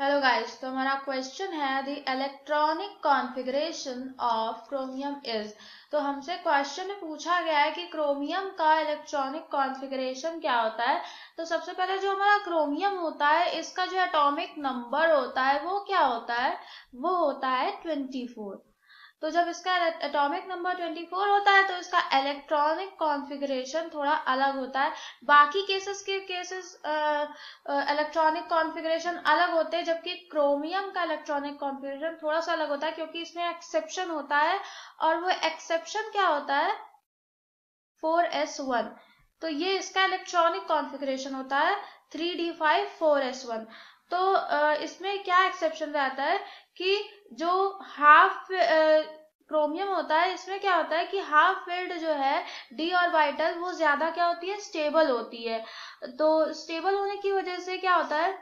hello guys तो हमारा question है the electronic configuration of chromium is तो हमसे क्वेश्चन में पूछा गया है कि क्रोमियम का इलेक्ट्रॉनिक कॉन्फ़िगरेशन क्या होता है तो सबसे पहले जो हमारा क्रोमियम होता है इसका जो एटॉमिक नंबर होता है वो क्या होता है वो होता है ट्वेंटी फोर तो जब इसका एटॉमिक नंबर 24 होता है तो इसका इलेक्ट्रॉनिक कॉन्फ़िगरेशन थोड़ा अलग होता है बाकी केसेस के केसेस इलेक्ट्रॉनिक कॉन्फ़िगरेशन अलग होते हैं जबकि क्रोमियम का इलेक्ट्रॉनिक कॉन्फ़िगरेशन थोड़ा सा अलग होता है क्योंकि इसमें एक्सेप्शन होता है और वो एक्सेप्शन क्या होता है फोर तो ये इसका इलेक्ट्रॉनिक कॉन्फिग्रेशन होता है three D five four S one तो इसमें क्या एक्सेप्शन रहता है कि जो हाफ क्रोमियम होता है इसमें क्या होता है कि हाफ फिल्ड जो है डी और वाइटल वो ज्यादा क्या होती है स्टेबल होती है तो स्टेबल होने की वजह से क्या होता है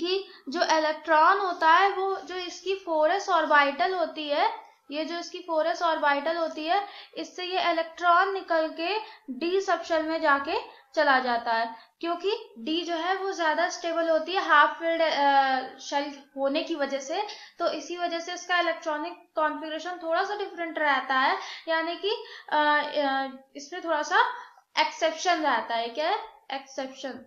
कि जो इलेक्ट्रॉन होता है वो जो इसकी फोरस और वाइटल होती है ये जो इसकी फोरस और वाइटल होती है इससे ये इलेक्ट्रॉन निकल के डी सबशेल में जाके चला जाता है क्योंकि डी जो है वो ज्यादा स्टेबल होती है हाफ फिल्ड शेल होने की वजह से तो इसी वजह से इसका इलेक्ट्रॉनिक कॉन्फ़िगरेशन थोड़ा सा डिफरेंट रहता है यानी कि इसमें थोड़ा सा एक्सेप्शन रहता है क्या है एक्सेप्शन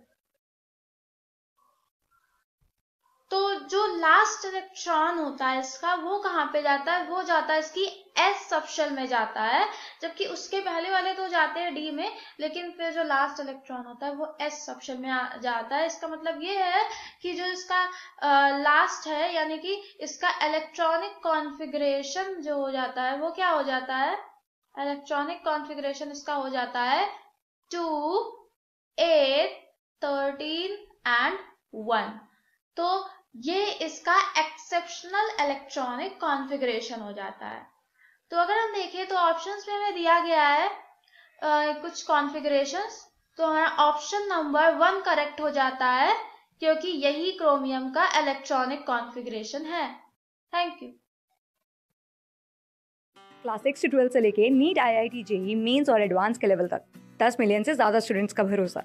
जो लास्ट इलेक्ट्रॉन होता है इसका वो कहाँ पे जाता है वो जाता है इसकी एस सब्शल में जाता है जबकि उसके पहले वाले तो जाते हैं डी में लेकिन फिर जो लास्ट इलेक्ट्रॉन होता है वो एस सब्शल में जाता है इसका मतलब ये है कि जो इसका आ, लास्ट है यानी कि इसका इलेक्ट्रॉनिक कॉन्फिग्रेशन जो हो जाता है वो क्या हो जाता है इलेक्ट्रॉनिक कॉन्फिग्रेशन इसका हो जाता है two eight thirteen and one तो ये इसका एक्सेप्शनल इलेक्ट्रॉनिक कॉन्फ़िगरेशन हो जाता है तो अगर हम देखें तो ऑप्शंस में हमें दिया गया है आ, कुछ कॉन्फ़िगरेशंस तो हमारा ऑप्शन नंबर वन करेक्ट हो जाता है क्योंकि यही क्रोमियम का इलेक्ट्रॉनिक कॉन्फ़िगरेशन है थैंक यू क्लास सिक्स से ट्वेल्थ से लेके NEET I I T JEE mains और एडवांस के लेवल तक दस मिलियन से ज़्यादा स्टूडेंट्स का भरोसा